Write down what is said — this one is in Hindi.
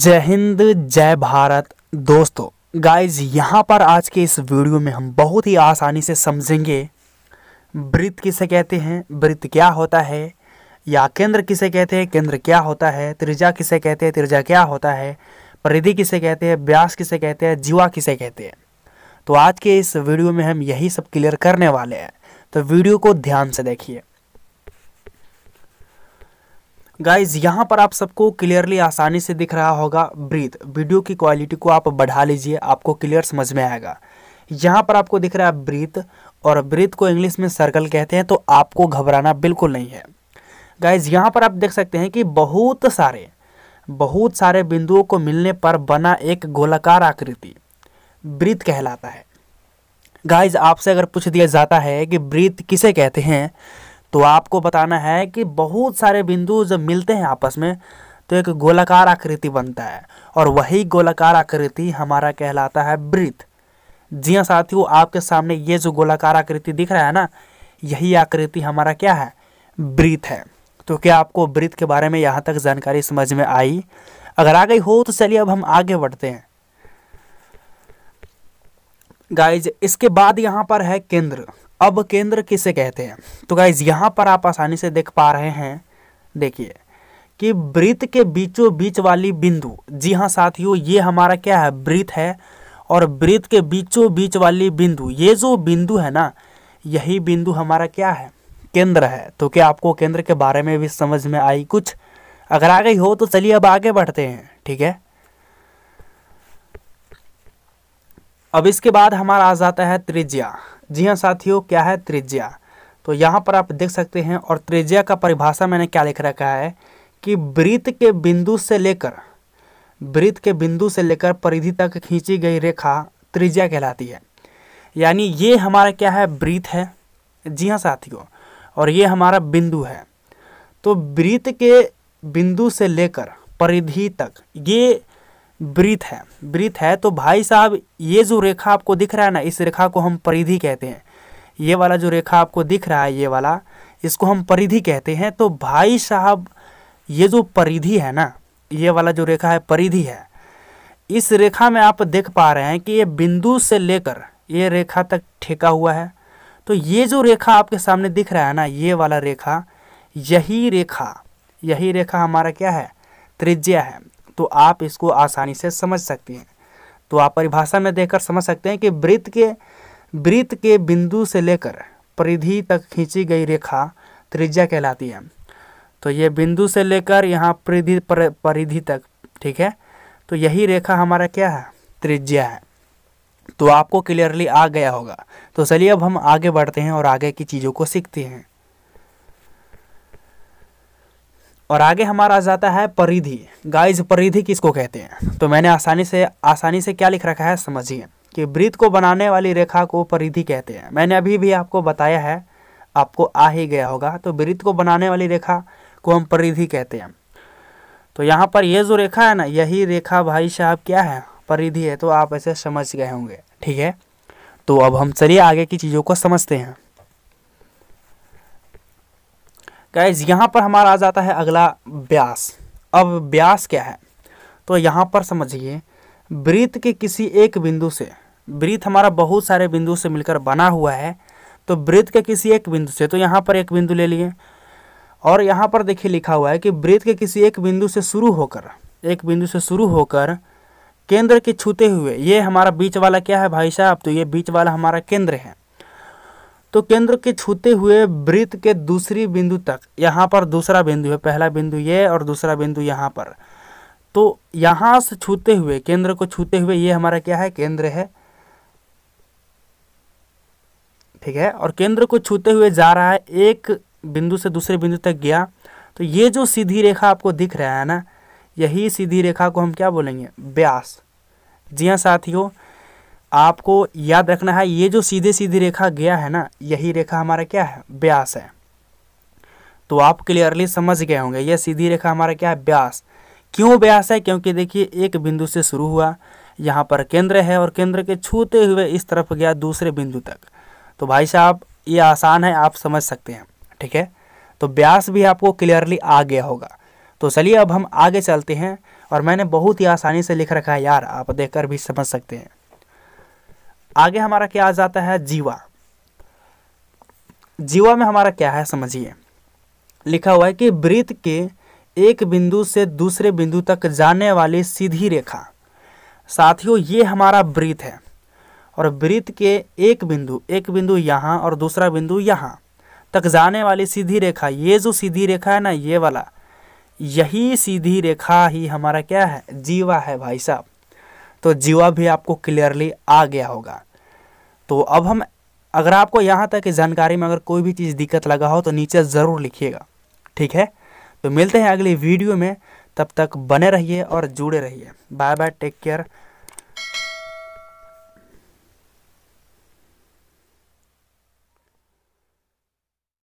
जय हिंद जय भारत दोस्तों गाइस यहाँ पर आज के इस वीडियो में हम बहुत ही आसानी से समझेंगे वृत्त किसे कहते हैं वृत्त क्या होता है या केंद्र किसे कहते हैं केंद्र क्या होता है त्रिज्या किसे कहते हैं त्रिज्या क्या होता है परिधि किसे कहते हैं व्यास किसे कहते हैं जीवा किसे कहते हैं तो आज के इस वीडियो में हम यही सब क्लियर करने वाले हैं तो वीडियो को ध्यान से देखिए गाइज यहाँ पर आप सबको क्लियरली आसानी से दिख रहा होगा ब्रीथ वीडियो की क्वालिटी को आप बढ़ा लीजिए आपको क्लियर समझ में आएगा यहाँ पर आपको दिख रहा है ब्रीथ और ब्रीथ को इंग्लिश में सर्कल कहते हैं तो आपको घबराना बिल्कुल नहीं है गाइज यहाँ पर आप देख सकते हैं कि बहुत सारे बहुत सारे बिंदुओं को मिलने पर बना एक गोलाकार आकृति ब्रीथ कहलाता है गाइज आपसे अगर पूछ दिया जाता है कि ब्रीथ किसे कहते हैं तो आपको बताना है कि बहुत सारे बिंदु जब मिलते हैं आपस में तो एक गोलाकार आकृति बनता है और वही गोलाकार आकृति हमारा कहलाता है वृत्त जी हाँ साथियों आपके सामने ये जो गोलाकार आकृति दिख रहा है ना यही आकृति हमारा क्या है वृत्त है तो क्या आपको वृत्त के बारे में यहाँ तक जानकारी समझ में आई अगर आ गई हो तो चलिए अब हम आगे बढ़ते हैं गाइज इसके बाद यहाँ पर है केंद्र अब केंद्र किसे कहते हैं तो गाइज यहाँ पर आप आसानी से देख पा रहे हैं देखिए कि वृत्त के बीचों बीच वाली बिंदु जी हाँ साथियों ये हमारा क्या है वृत्त है और वृत्त के बीचों बीच वाली बिंदु ये जो बिंदु है ना यही बिंदु हमारा क्या है केंद्र है तो क्या आपको केंद्र के बारे में भी समझ में आई कुछ अगर आ गई हो तो चलिए अब आगे बढ़ते हैं ठीक है अब इसके बाद हमारा आ जाता है त्रिज्या जी हाँ साथियों क्या है त्रिज्या तो यहाँ पर आप देख सकते हैं और त्रिज्या का परिभाषा मैंने क्या लिख रखा है कि वृत्त के बिंदु से लेकर वृत्त के बिंदु से लेकर परिधि तक खींची गई रेखा त्रिज्या कहलाती है यानी ये हमारा क्या है वृत्त है जी हाँ साथियों और ये हमारा बिंदु है तो वृत्त के बिंदु से लेकर परिधि तक ये ब्रीथ है ब्रीथ है तो भाई साहब ये जो रेखा आपको दिख रहा है ना इस रेखा को हम परिधि कहते हैं ये वाला जो रेखा आपको दिख रहा है ये वाला इसको हम परिधि कहते हैं तो भाई साहब ये जो परिधि है ना ये वाला जो रेखा है परिधि है इस रेखा में आप देख पा रहे हैं कि ये बिंदु से लेकर ये रेखा तक ठेका हुआ है तो ये जो रेखा आपके सामने दिख रहा है ना ये वाला रेखा यही रेखा यही रेखा हमारा क्या है त्रिज्या है तो आप इसको आसानी से समझ सकते हैं तो आप परिभाषा में देखकर समझ सकते हैं कि वृत्त के वृत्त के बिंदु से लेकर परिधि तक खींची गई रेखा त्रिज्या कहलाती है तो ये बिंदु से लेकर यहाँ परिधि परिधि तक ठीक है तो यही रेखा हमारा क्या है त्रिज्या है तो आपको क्लियरली आ गया होगा तो चलिए अब हम आगे बढ़ते हैं और आगे की चीज़ों को सीखते हैं और आगे हमारा आ जाता है परिधि गाइज परिधि किसको कहते हैं तो मैंने आसानी से आसानी से क्या लिख रखा है समझिए कि वृत्त को बनाने वाली रेखा को परिधि कहते हैं मैंने अभी भी आपको बताया है आपको आ ही गया होगा तो वृत्त को बनाने वाली रेखा को हम परिधि कहते हैं तो यहाँ पर ये जो रेखा है ना यही रेखा भाई साहब क्या है परिधि है तो आप ऐसे समझ गए होंगे ठीक है तो अब हम चलिए आगे की चीज़ों को समझते हैं गाइज यहाँ पर हमारा आ जाता है अगला ब्यास अब ब्यास क्या है तो यहाँ पर समझिए वृत्त के किसी एक बिंदु से वृत्त हमारा बहुत सारे बिंदु से मिलकर बना हुआ है तो वृत्त के किसी एक बिंदु से तो यहाँ पर एक बिंदु ले लिए और यहाँ पर देखिए लिखा हुआ है कि वृत्त के किसी एक बिंदु से शुरू होकर एक बिंदु से शुरू होकर केंद्र के छूते हुए ये हमारा बीच वाला क्या है भाई साहब तो ये बीच वाला हमारा केंद्र है तो केंद्र के छूते हुए वृत्त के दूसरी बिंदु तक यहाँ पर दूसरा बिंदु है पहला बिंदु ये और दूसरा बिंदु यहाँ पर तो यहाँ से छूते हुए केंद्र को छूते हुए ये हमारा क्या है केंद्र है ठीक है और केंद्र को छूते हुए जा रहा है एक बिंदु से दूसरे बिंदु तक गया तो ये जो सीधी रेखा आपको दिख रहा है ना यही सीधी रेखा को हम क्या बोलेंगे ब्यास जी हाँ साथियों आपको याद रखना है ये जो सीधे सीधी रेखा गया है ना यही रेखा हमारा क्या है ब्यास है तो आप क्लियरली समझ गए होंगे यह सीधी रेखा हमारा क्या है ब्यास क्यों ब्यास है क्योंकि देखिए एक बिंदु से शुरू हुआ यहाँ पर केंद्र है और केंद्र के छूते हुए इस तरफ गया दूसरे बिंदु तक तो भाई साहब ये आसान है आप समझ सकते हैं ठीक है तो ब्यास भी आपको क्लियरली आ गया होगा तो चलिए अब हम आगे चलते हैं और मैंने बहुत ही आसानी से लिख रखा है यार आप देखकर भी समझ सकते हैं आगे हमारा क्या आ जाता है जीवा जीवा में हमारा क्या है समझिए लिखा हुआ है कि वृत्त के एक बिंदु से दूसरे बिंदु तक जाने वाली सीधी रेखा साथियों ये हमारा वृत्त है और वृत्त के एक बिंदु एक बिंदु यहाँ और दूसरा बिंदु यहाँ तक जाने वाली सीधी रेखा ये जो सीधी रेखा है ना ये वाला यही सीधी रेखा ही हमारा क्या है जीवा है भाई साहब तो जीवा भी आपको क्लियरली आ गया होगा तो अब हम अगर आपको यहाँ तक की जानकारी में अगर कोई भी चीज़ दिक्कत लगा हो तो नीचे ज़रूर लिखिएगा ठीक है तो मिलते हैं अगली वीडियो में तब तक बने रहिए और जुड़े रहिए बाय बाय टेक केयर